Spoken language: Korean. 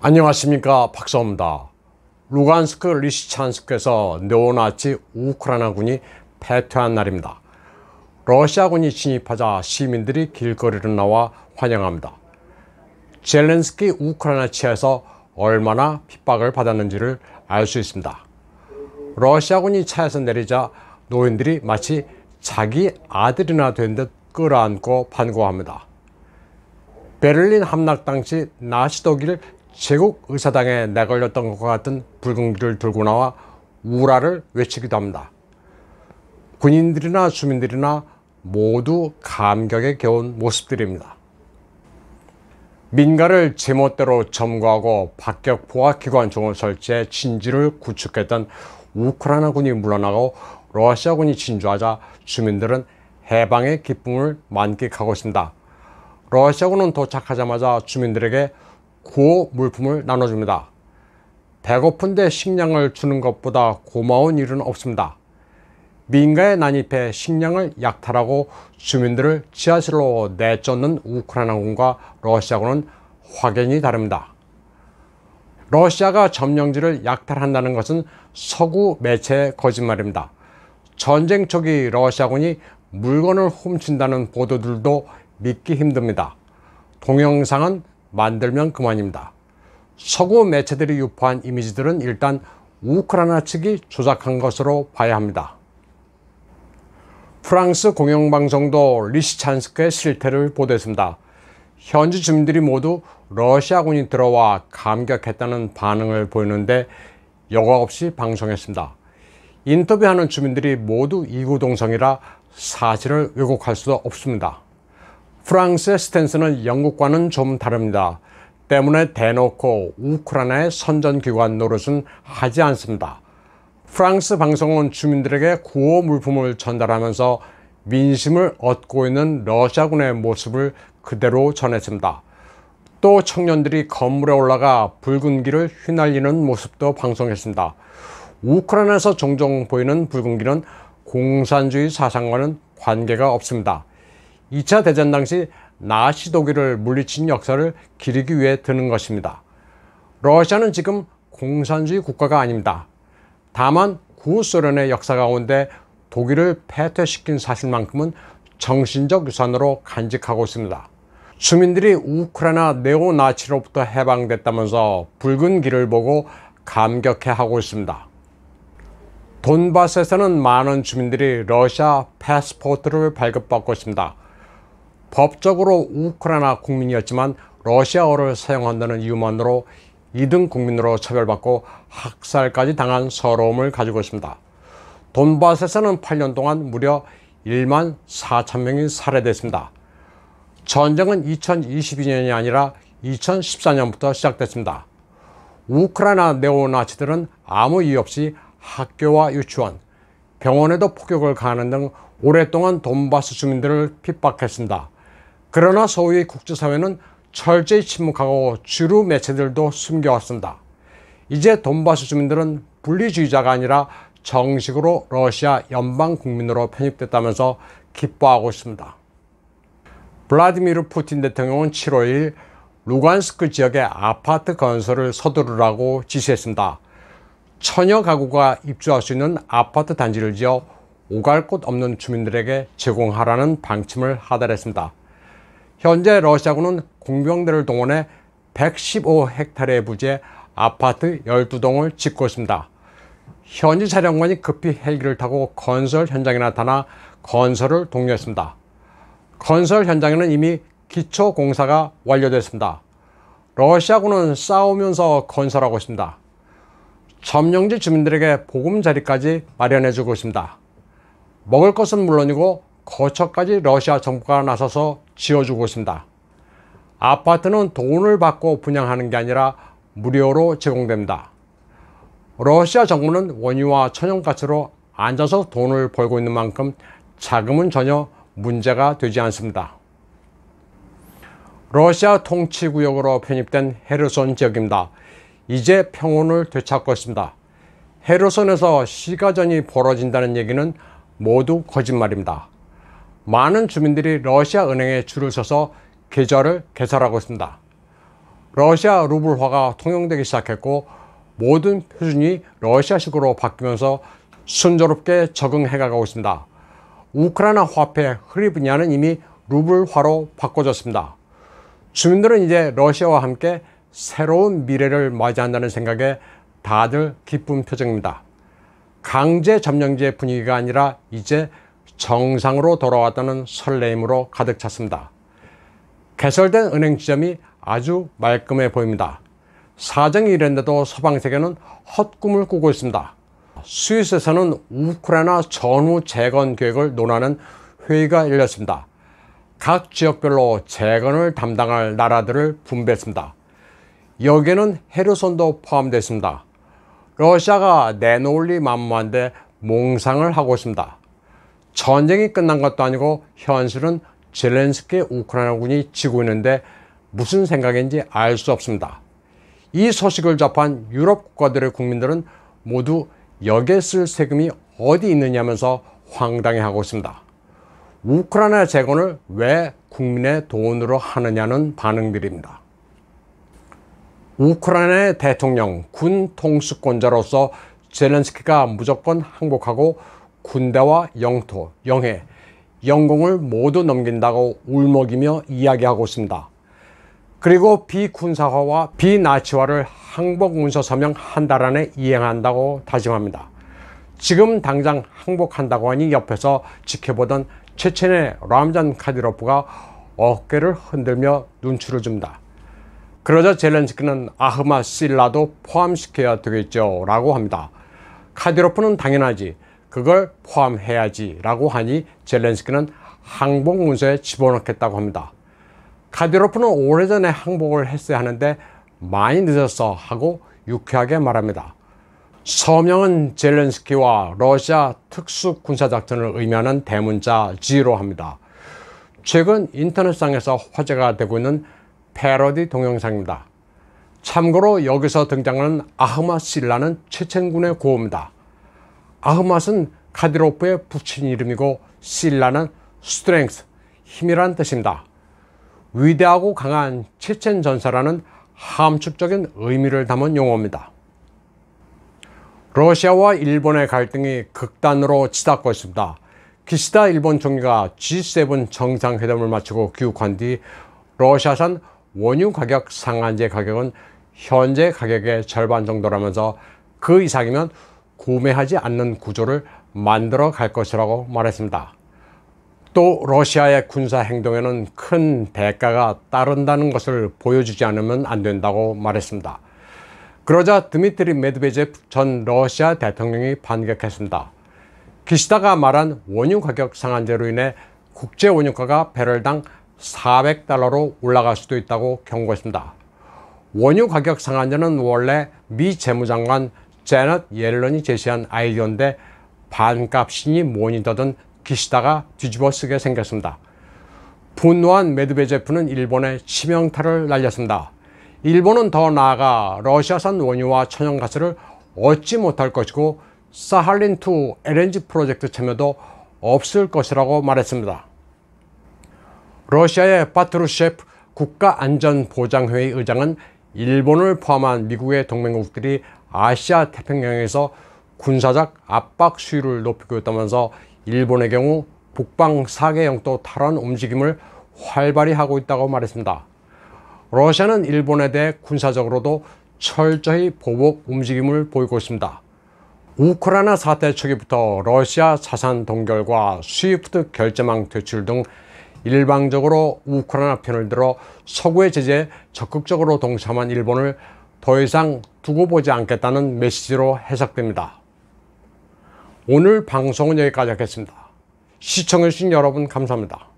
안녕하십니까 박사입니다. 루간스크 리시찬스크에서 네오나치 우크라이나군이 패퇴한 날입니다. 러시아군이 진입하자 시민들이 길거리를 나와 환영합니다. 젤렌스키 우크라이나 치에서 얼마나 핍박을 받았는지를 알 수 있습니다. 러시아군이 차에서 내리자 노인들이 마치 자기 아들이나 된 듯 끌어안고 반고합니다. 베를린 함락 당시 나시 독일 제국 의사당에 내걸렸던 것과 같은 붉은기를 들고 나와 우라를 외치기도 합니다. 군인들이나 주민들이나 모두 감격에 겨운 모습들입니다. 민가를 제멋대로 점거하고 박격포와 기관총을 설치해 진지를 구축했던 우크라이나 군이 물러나고 러시아 군이 진주하자 주민들은 해방의 기쁨을 만끽하고 있습니다. 러시아 군은 도착하자마자 주민들에게 구호 물품을 나눠줍니다. 배고픈데 식량을 주는 것보다 고마운 일은 없습니다. 민가에 난입해 식량을 약탈하고 주민들을 지하실로 내쫓는 우크라이나군과 러시아군은 확연히 다릅니다. 러시아가 점령지를 약탈한다는 것은 서구 매체의 거짓말입니다. 전쟁 초기 러시아군이 물건을 훔친다는 보도들도 믿기 힘듭니다. 동영상은 만들면 그만입니다. 서구 매체들이 유포한 이미지들은 일단 우크라이나 측이 조작한 것으로 봐야 합니다. 프랑스 공영방송도 리시찬스크의 실태를 보도했습니다. 현지 주민들이 모두 러시아군이 들어와 감격했다는 반응을 보였는데 여과 없이 방송했습니다. 인터뷰하는 주민들이 모두 이구동성이라 사실을 왜곡할 수도 없습니다. 프랑스의 스탠스는 영국과는 좀 다릅니다. 때문에 대놓고 우크라이나의 선전기관 노릇은 하지 않습니다. 프랑스 방송은 주민들에게 구호 물품을 전달하면서 민심을 얻고 있는 러시아군의 모습을 그대로 전했습니다. 또 청년들이 건물에 올라가 붉은 기를 휘날리는 모습도 방송했습니다. 우크라이나에서 종종 보이는 붉은 기는 공산주의 사상과는 관계가 없습니다. 2차 대전 당시 나시 독일을 물리친 역사를 기리기 위해 드는 것입니다. 러시아는 지금 공산주의 국가가 아닙니다. 다만 구소련의 역사 가운데 독일을 패퇴시킨 사실만큼은 정신적 유산으로 간직하고 있습니다. 주민들이 우크라이나 네오나치로부터 해방됐다면서 붉은 길을 보고 감격해하고 있습니다. 돈바스에서는 많은 주민들이 러시아 패스포트를 발급받고 있습니다. 법적으로 우크라이나 국민이었지만 러시아어를 사용한다는 이유만으로 2등 국민으로 처벌받고 학살까지 당한 서러움을 가지고 있습니다. 돈바스에서는 8년 동안 무려 1만 4천 명이 살해됐습니다. 전쟁은 2022년이 아니라 2014년부터 시작됐습니다. 우크라이나 네오나치들은 아무 이유 없이 학교와 유치원, 병원에도 폭격을 가하는 등 오랫동안 돈바스 주민들을 핍박했습니다. 그러나 소위 국제사회는 철저히 침묵하고 주류 매체들도 숨겨왔습니다. 이제 돈바스 주민들은 분리주의자가 아니라 정식으로 러시아 연방 국민으로 편입됐다면서 기뻐하고 있습니다. 블라디미르 푸틴 대통령은 7월 1일 루간스크 지역의 아파트 건설을 서두르라고 지시했습니다. 천여 가구가 입주할 수 있는 아파트 단지를 지어 오갈 곳 없는 주민들에게 제공하라는 방침을 하달했습니다. 현재 러시아군은 공병대를 동원해 115헥타르의 부지에 아파트 12동을 짓고 있습니다. 현지 사령관이 급히 헬기를 타고 건설 현장에 나타나 건설을 독려했습니다. 건설 현장에는 이미 기초 공사가 완료됐습니다. 러시아군은 싸우면서 건설하고 있습니다. 점령지 주민들에게 보금자리까지 마련해주고 있습니다. 먹을 것은 물론이고 거처까지 러시아 정부가 나서서 지어주고 있습니다. 아파트는 돈을 받고 분양하는 게 아니라 무료로 제공됩니다. 러시아 정부는 원유와 천연가스로 앉아서 돈을 벌고 있는 만큼 자금은 전혀 문제가 되지 않습니다. 러시아 통치구역으로 편입된 헤르손 지역입니다. 이제 평온을 되찾고 있습니다. 헤르손에서 시가전이 벌어진다는 얘기는 모두 거짓말입니다. 많은 주민들이 러시아 은행에 줄을 서서 계좌를 개설하고 있습니다. 러시아 루블화가 통용되기 시작했고 모든 표준이 러시아식으로 바뀌면서 순조롭게 적응해가고 있습니다. 우크라이나 화폐 흐리브니아는 이미 루블화로 바꿔졌습니다. 주민들은 이제 러시아와 함께 새로운 미래를 맞이한다는 생각에 다들 기쁜 표정입니다. 강제 점령지의 분위기가 아니라 이제 정상으로 돌아왔다는 설레임으로 가득 찼습니다. 개설된 은행 지점이 아주 말끔해 보입니다. 사정이 이랬는데도 서방세계는 헛꿈을 꾸고 있습니다. 스위스에서는 우크라이나 전후 재건 계획을 논하는 회의가 열렸습니다. 각 지역별로 재건을 담당할 나라들을 분배했습니다. 여기에는 헤르손도 포함되어 있습니다. 러시아가 내놓을 리 만무한데 몽상을 하고 있습니다. 전쟁이 끝난 것도 아니고 현실은 젤렌스키 우크라이나군이 지고 있는데 무슨 생각인지 알 수 없습니다. 이 소식을 접한 유럽 국가들의 국민들은 모두 여기에 쓸 세금이 어디 있느냐면서 황당해하고 있습니다. 우크라이나 재건을 왜 국민의 돈으로 하느냐는 반응들입니다. 우크라이나의 대통령, 군 통수권자로서 젤렌스키가 무조건 항복하고 군대와 영토, 영해, 영공을 모두 넘긴다고 울먹이며 이야기하고 있습니다. 그리고 비군사화와 비나치화를 항복문서 서명 한 달 안에 이행한다고 다짐합니다. 지금 당장 항복한다고 하니 옆에서 지켜보던 체첸의 람잔 카디로프가 어깨를 흔들며 눈치를 줍니다. 그러자 젤렌스키는 아흐마 실라도 포함시켜야 되겠죠 라고 합니다. 카디로프는 당연하지 그걸 포함해야지 라고 하니 젤렌스키는 항복 문서에 집어넣겠다고 합니다. 카디로프는 오래전에 항복을 했어야 하는데 많이 늦었어 하고 유쾌하게 말합니다. 서명은 젤렌스키와 러시아 특수군사작전을 의미하는 대문자 G로 합니다. 최근 인터넷상에서 화제가 되고 있는 패러디 동영상입니다. 참고로 여기서 등장하는 아흐마 실라는 최첸군의 구호입니다. 아흐맛은 카디로프의 붙인 이름이고 실라는 스트렝스, 힘이란 뜻입니다. 위대하고 강한 체첸 전사라는 함축적인 의미를 담은 용어입니다. 러시아와 일본의 갈등이 극단으로 치닫고 있습니다. 기시다 일본 총리가 G7 정상회담을 마치고 귀국한 뒤 러시아산 원유 가격 상한제 가격은 현재 가격의 절반 정도라면서 그 이상이면 구매하지 않는 구조를 만들어 갈 것이라고 말했습니다. 또 러시아의 군사 행동에는 큰 대가가 따른다는 것을 보여주지 않으면 안 된다고 말했습니다. 그러자 드미트리 메드베제프 전 러시아 대통령이 반격했습니다. 기시다가 말한 원유 가격 상한제로 인해 국제 원유가가 배럴당 400달러로 올라갈 수도 있다고 경고했습니다. 원유 가격 상한제는 원래 미 재무장관 제넷 옐런이 제시한 아이디어인데 반값이니 뭐니더든 기시다가 뒤집어 쓰게 생겼습니다. 분노한 메드베제프는 일본에 치명타를 날렸습니다. 일본은 더 나아가 러시아산 원유와 천연가스를 얻지 못할 것이고 사할린2 LNG 프로젝트 참여도 없을 것이라고 말했습니다. 러시아의 파트루셰프 국가안전보장회의 의장은 일본을 포함한 미국의 동맹국들이 아시아 태평양에서 군사적 압박 수위를 높이고 있다면서 일본의 경우 북방 4개 영토 탈환 움직임을 활발히 하고 있다고 말했습니다. 러시아는 일본에 대해 군사적으로도 철저히 보복 움직임을 보이고 있습니다. 우크라이나 사태 초기부터 러시아 자산 동결과 스위프트 결제망 퇴출 등 일방적으로 우크라이나 편을 들어 서구의 제재에 적극적으로 동참한 일본을 더 이상 두고 보지 않겠다는 메시지로 해석됩니다. 오늘 방송은 여기까지 하겠습니다. 시청해주신 여러분 감사합니다.